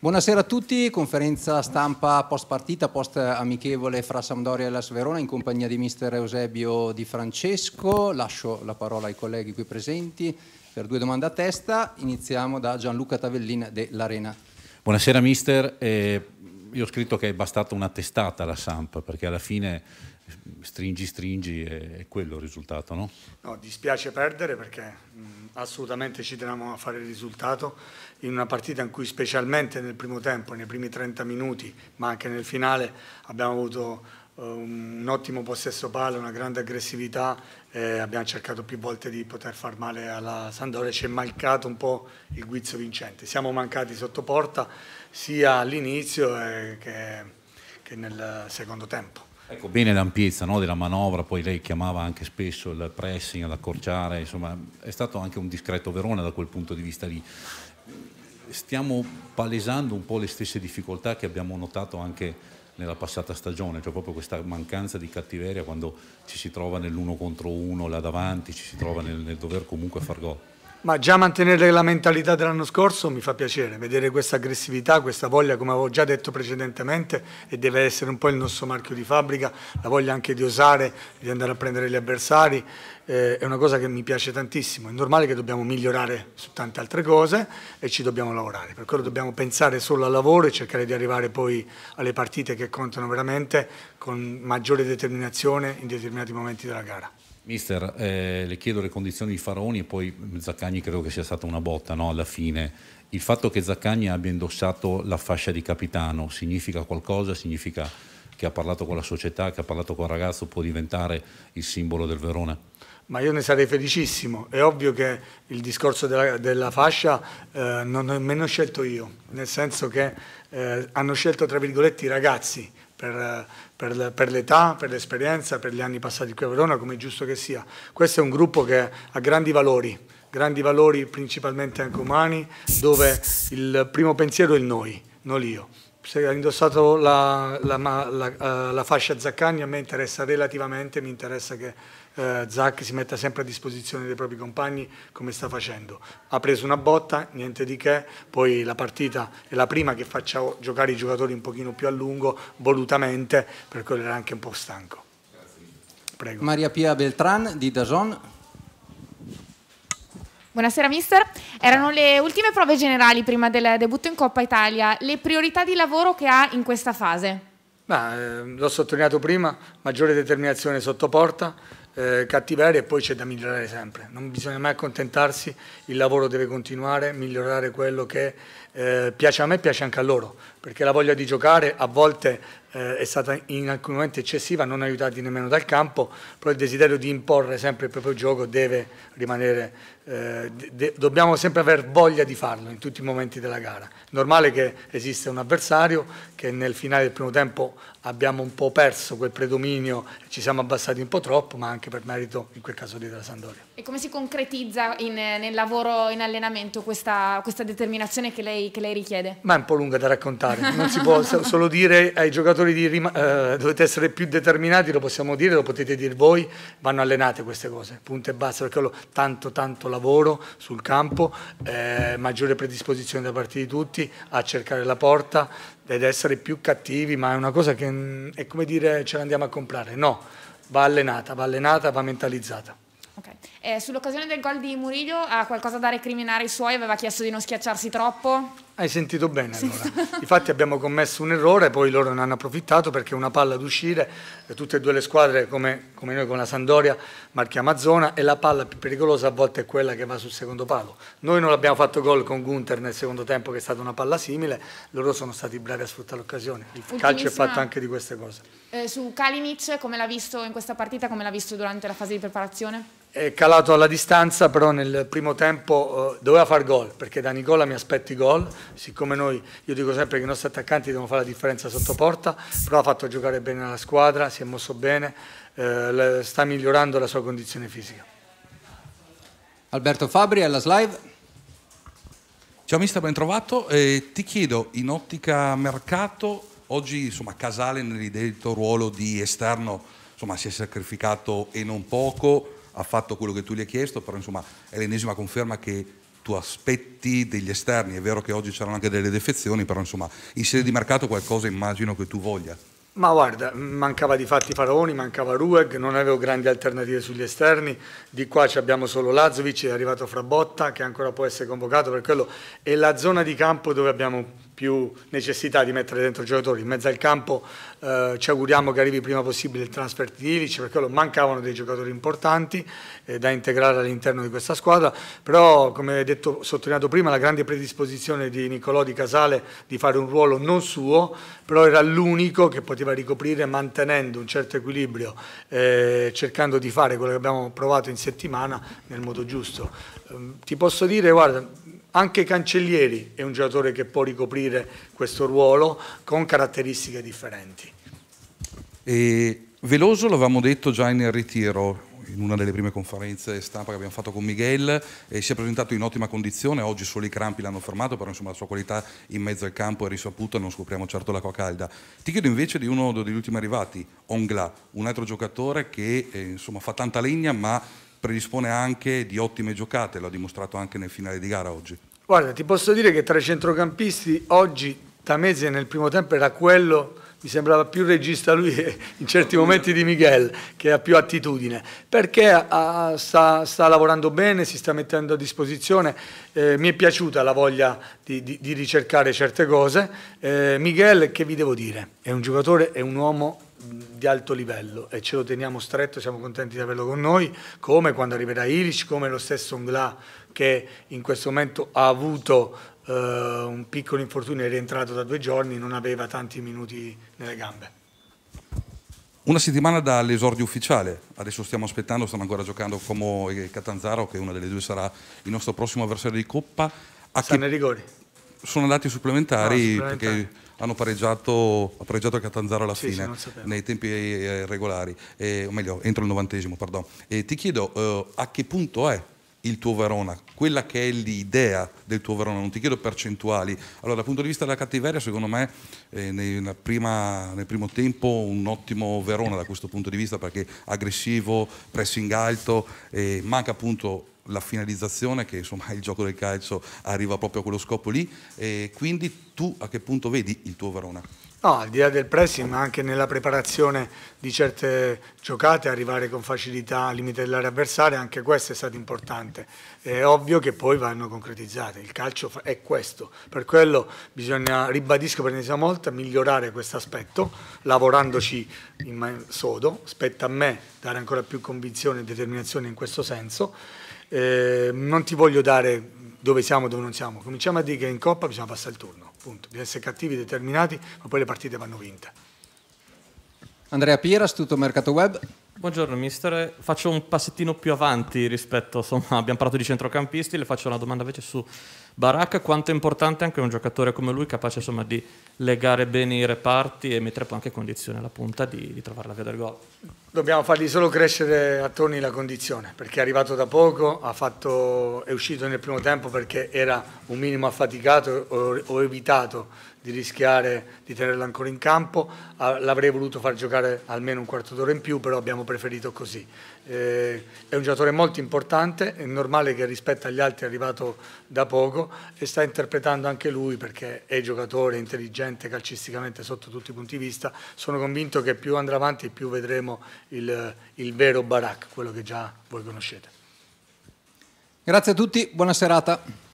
Buonasera a tutti, conferenza stampa post partita, post amichevole fra Sampdoria e la Sverona in compagnia di mister Eusebio Di Francesco. Lascio la parola ai colleghi qui presenti per due domande a testa. Iniziamo da Gianluca Tavellin dell'Arena. Buonasera mister, eh, io ho scritto che è bastata una testata la Samp perché alla fine stringi stringi è, quello il risultato, no? No, dispiace perdere perché mh, assolutamente ci teniamo a fare il risultato in una partita in cui specialmente nel primo tempo, nei primi 30 minuti, ma anche nel finale abbiamo avuto eh, un ottimo possesso palla, una grande aggressività, eh, abbiamo cercato più volte di poter far male alla Sandore, ci è mancato un po' il guizzo vincente, siamo mancati sotto porta sia all'inizio eh, che, che nel secondo tempo. Ecco bene l'ampiezza no, della manovra, poi lei chiamava anche spesso il pressing, l'accorciare, insomma è stato anche un discreto Verona da quel punto di vista lì. Stiamo palesando un po' le stesse difficoltà che abbiamo notato anche nella passata stagione, cioè proprio questa mancanza di cattiveria quando ci si trova nell'uno contro uno là davanti, ci si trova nel, nel dover comunque far gol. Ma già mantenere la mentalità dell'anno scorso mi fa piacere, vedere questa aggressività, questa voglia, come avevo già detto precedentemente, e deve essere un po' il nostro marchio di fabbrica, la voglia anche di osare, di andare a prendere gli avversari, eh, è una cosa che mi piace tantissimo. È normale che dobbiamo migliorare su tante altre cose e ci dobbiamo lavorare, per quello dobbiamo pensare solo al lavoro e cercare di arrivare poi alle partite che contano veramente con maggiore determinazione in determinati momenti della gara. Mister, eh, le chiedo le condizioni di Faraoni e poi Zaccagni credo che sia stata una botta no, alla fine. Il fatto che Zaccagni abbia indossato la fascia di capitano significa qualcosa? Significa che ha parlato con la società, che ha parlato con il ragazzo, può diventare il simbolo del Verona? Ma io ne sarei felicissimo, è ovvio che il discorso della, della fascia eh, non ho nemmeno scelto io, nel senso che eh, hanno scelto tra virgolette i ragazzi, per, per l'età, per l'esperienza, per gli anni passati qui a Verona, come è giusto che sia. Questo è un gruppo che ha grandi valori, grandi valori principalmente anche umani, dove il primo pensiero è il noi, non l'io. Se ha indossato la, la, la, eh, la fascia Zaccagni a me interessa relativamente, mi interessa che eh, Zac si metta sempre a disposizione dei propri compagni come sta facendo. Ha preso una botta, niente di che, poi la partita è la prima che faccia giocare i giocatori un pochino più a lungo, volutamente, per quello era anche un po' stanco. Prego. Maria Pia Beltran di Dazon. Buonasera mister, erano le ultime prove generali prima del debutto in Coppa Italia, le priorità di lavoro che ha in questa fase? Beh, l'ho sottolineato prima, maggiore determinazione sotto porta, eh, cattiverie e poi c'è da migliorare sempre. Non bisogna mai accontentarsi, il lavoro deve continuare, migliorare quello che eh, piace a me e piace anche a loro, perché la voglia di giocare a volte eh, è stata in alcuni momenti eccessiva, non aiutati nemmeno dal campo, però il desiderio di imporre sempre il proprio gioco deve rimanere, eh, de dobbiamo sempre aver voglia di farlo in tutti i momenti della gara. Normale che esista un avversario, che nel finale del primo tempo abbiamo un po' perso quel predominio, ci siamo abbassati un po' troppo, ma anche per merito in quel caso di della Sandoria. E come si concretizza in, nel lavoro in allenamento questa, questa determinazione che lei lei, che lei, richiede? Ma è un po' lunga da raccontare, non si può solo dire ai giocatori di rima, eh, dovete essere più determinati, lo possiamo dire, lo potete dire voi, vanno allenate queste cose, punto e basta, perché ho tanto tanto lavoro sul campo, eh, maggiore predisposizione da parte di tutti a cercare la porta ed essere più cattivi, ma è una cosa che mm, è come dire ce l'andiamo a comprare, no, va allenata, va allenata, va mentalizzata. Eh, sull'occasione del gol di Murillo ha qualcosa da recriminare i suoi, aveva chiesto di non schiacciarsi troppo. Hai sentito bene allora. Infatti abbiamo commesso un errore, poi loro ne hanno approfittato perché una palla ad uscire, eh, tutte e due le squadre come, come noi con la Sandoria marchiamo a zona e la palla più pericolosa a volte è quella che va sul secondo palo. Noi non abbiamo fatto gol con Gunther nel secondo tempo che è stata una palla simile, loro sono stati bravi a sfruttare l'occasione. Il calcio è fatto anche di queste cose. Eh, su Kalinic, come l'ha visto in questa partita, come l'ha visto durante la fase di preparazione? è calato alla distanza, però nel primo tempo eh, doveva far gol, perché da Nicola mi aspetti gol, siccome noi, io dico sempre che i nostri attaccanti devono fare la differenza sotto porta, però ha fatto giocare bene la squadra, si è mosso bene, eh, sta migliorando la sua condizione fisica. Alberto Fabri alla slide. Ciao mister, ben trovato. Eh, ti chiedo, in ottica mercato, oggi insomma, Casale nell'identito ruolo di esterno insomma, si è sacrificato e non poco, ha fatto quello che tu gli hai chiesto, però insomma è l'ennesima conferma che tu aspetti degli esterni, è vero che oggi c'erano anche delle defezioni, però insomma in sede di mercato qualcosa immagino che tu voglia. Ma guarda, mancava di fatti Faraoni, mancava Rueg, non avevo grandi alternative sugli esterni, di qua abbiamo solo Lazzovic, è arrivato Frabotta che ancora può essere convocato per quello, e la zona di campo dove abbiamo più necessità di mettere dentro i giocatori. In mezzo al campo eh, ci auguriamo che arrivi prima possibile il transfer di Ilic, perché mancavano dei giocatori importanti eh, da integrare all'interno di questa squadra, però come detto, sottolineato prima la grande predisposizione di Nicolò di Casale di fare un ruolo non suo, però era l'unico che poteva ricoprire mantenendo un certo equilibrio, eh, cercando di fare quello che abbiamo provato in settimana nel modo giusto. Ehm, ti posso dire, guarda, anche Cancellieri è un giocatore che può ricoprire questo ruolo con caratteristiche differenti. E Veloso l'avevamo detto già nel ritiro, in una delle prime conferenze stampa che abbiamo fatto con Miguel, eh, si è presentato in ottima condizione, oggi solo i crampi l'hanno fermato, però insomma la sua qualità in mezzo al campo è risaputa, e non scopriamo certo l'acqua calda. Ti chiedo invece di uno degli ultimi arrivati, Ongla, un altro giocatore che eh, insomma, fa tanta legna ma predispone anche di ottime giocate, l'ha dimostrato anche nel finale di gara oggi. Guarda, ti posso dire che tra i centrocampisti oggi Tamezzi nel primo tempo era quello mi sembrava più regista lui in certi momenti di Miguel che ha più attitudine perché ha, sta, sta, lavorando bene si sta mettendo a disposizione eh, mi è piaciuta la voglia di, di, di ricercare certe cose eh, Miguel che vi devo dire è un giocatore è un uomo di alto livello e ce lo teniamo stretto, siamo contenti di averlo con noi, come quando arriverà Ilic, come lo stesso Ongla che in questo momento ha avuto eh, un piccolo infortunio, è rientrato da due giorni, non aveva tanti minuti nelle gambe. Una settimana dall'esordio ufficiale, adesso stiamo aspettando, stanno ancora giocando Como e Catanzaro, che una delle due sarà il nostro prossimo avversario di Coppa. A Stanno ai rigori. Sono andati supplementari, no, supplementari. perché hanno pareggiato, ha pareggiato a Catanzaro alla sì, fine, nei tempi eh, regolari, eh, o meglio, entro il novantesimo, pardon. E ti chiedo eh, a che punto è il tuo Verona, quella che è l'idea del tuo Verona, non ti chiedo percentuali. Allora, dal punto di vista della cattiveria, secondo me, eh, prima, nel primo tempo un ottimo Verona da questo punto di vista, perché aggressivo, pressing alto, eh, manca appunto la finalizzazione che insomma il gioco del calcio arriva proprio a quello scopo lì e quindi tu a che punto vedi il tuo Verona? No, al di là del pressing, ma anche nella preparazione di certe giocate, arrivare con facilità al limite dell'area avversaria, anche questo è stato importante. È ovvio che poi vanno concretizzate, il calcio è questo. Per quello bisogna, ribadisco per l'ennesima volta, migliorare questo aspetto, lavorandoci in sodo. Spetta a me dare ancora più convinzione e determinazione in questo senso. Eh, non ti voglio dare dove siamo e dove non siamo. Cominciamo a dire che in Coppa bisogna passare il turno, punto. Bisogna essere cattivi, determinati, ma poi le partite vanno vinte. Andrea Piera, Studio Mercato Web. Buongiorno mister, faccio un passettino più avanti rispetto, insomma, abbiamo parlato di centrocampisti, le faccio una domanda invece su Barak, quanto è importante anche un giocatore come lui capace insomma, di legare bene i reparti e mettere poi anche condizione alla punta di, di trovare la via del gol? Dobbiamo fargli solo crescere a Toni la condizione, perché è arrivato da poco, ha fatto, è uscito nel primo tempo perché era un minimo affaticato, ho, ho evitato di rischiare di tenerlo ancora in campo, l'avrei voluto far giocare almeno un quarto d'ora in più, però abbiamo preferito così. Eh, è un giocatore molto importante, è normale che rispetto agli altri è arrivato da poco e sta interpretando anche lui perché è giocatore intelligente calcisticamente sotto tutti i punti di vista. Sono convinto che più andrà avanti più vedremo il, il vero Barak, quello che già voi conoscete. Grazie a tutti, buona serata.